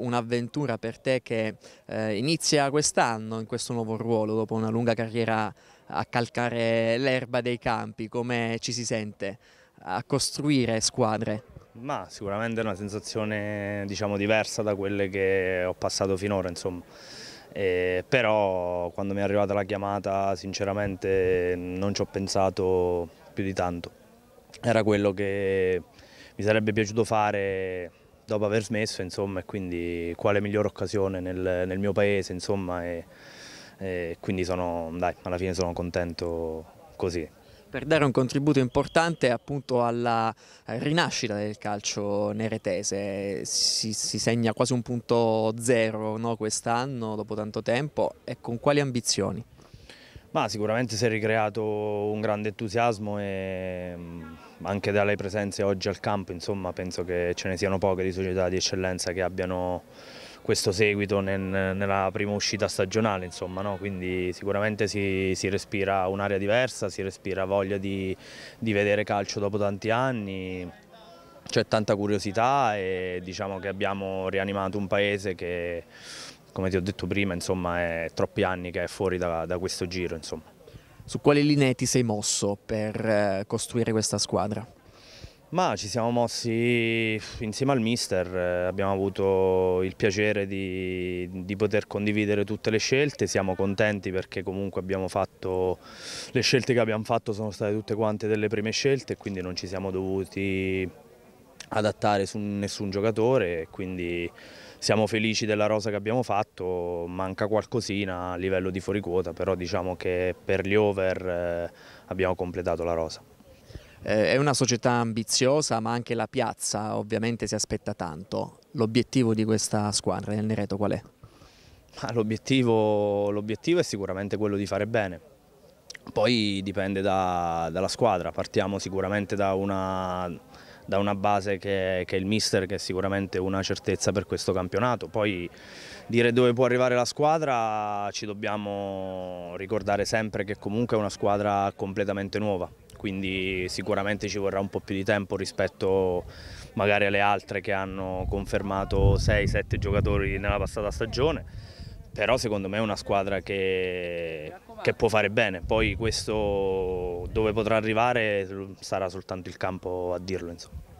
Un'avventura per te che eh, inizia quest'anno in questo nuovo ruolo, dopo una lunga carriera a calcare l'erba dei campi, come ci si sente a costruire squadre? Ma sicuramente è una sensazione diciamo, diversa da quelle che ho passato finora, insomma. Eh, però quando mi è arrivata la chiamata sinceramente non ci ho pensato più di tanto. Era quello che mi sarebbe piaciuto fare dopo aver smesso, insomma, e quindi quale migliore occasione nel, nel mio paese, insomma, e, e quindi sono, dai, alla fine sono contento così. Per dare un contributo importante appunto alla rinascita del calcio neretese, si, si segna quasi un punto zero no, quest'anno dopo tanto tempo e con quali ambizioni? Ma sicuramente si è ricreato un grande entusiasmo e anche dalle presenze oggi al campo insomma, penso che ce ne siano poche di società di eccellenza che abbiano questo seguito nel, nella prima uscita stagionale, insomma, no? quindi sicuramente si, si respira un'area diversa, si respira voglia di, di vedere calcio dopo tanti anni, c'è tanta curiosità e diciamo che abbiamo rianimato un paese che, come ti ho detto prima, insomma, è troppi anni che è fuori da, da questo giro. Insomma su quali linee ti sei mosso per eh, costruire questa squadra? Ma ci siamo mossi insieme al mister, eh, abbiamo avuto il piacere di, di, poter condividere tutte le scelte, siamo contenti perché comunque abbiamo fatto, le scelte che abbiamo fatto sono state tutte quante delle prime scelte e quindi non ci siamo dovuti adattare su nessun giocatore, quindi siamo felici della rosa che abbiamo fatto, manca qualcosina a livello di fuori quota, però diciamo che per gli over eh, abbiamo completato la rosa. Eh, è una società ambiziosa ma anche la piazza ovviamente si aspetta tanto. L'obiettivo di questa squadra nel Nereto qual è? L'obiettivo, è sicuramente quello di fare bene, poi dipende da, dalla squadra, partiamo sicuramente da una da una base che, che, è il mister che è sicuramente una certezza per questo campionato. Poi dire dove può arrivare la squadra ci dobbiamo ricordare sempre che comunque è una squadra completamente nuova, quindi sicuramente ci vorrà un po' più di tempo rispetto magari alle altre che hanno confermato 6-7 giocatori nella passata stagione però secondo me è una squadra che, che, può fare bene, poi questo dove potrà arrivare sarà soltanto il campo a dirlo. Insomma.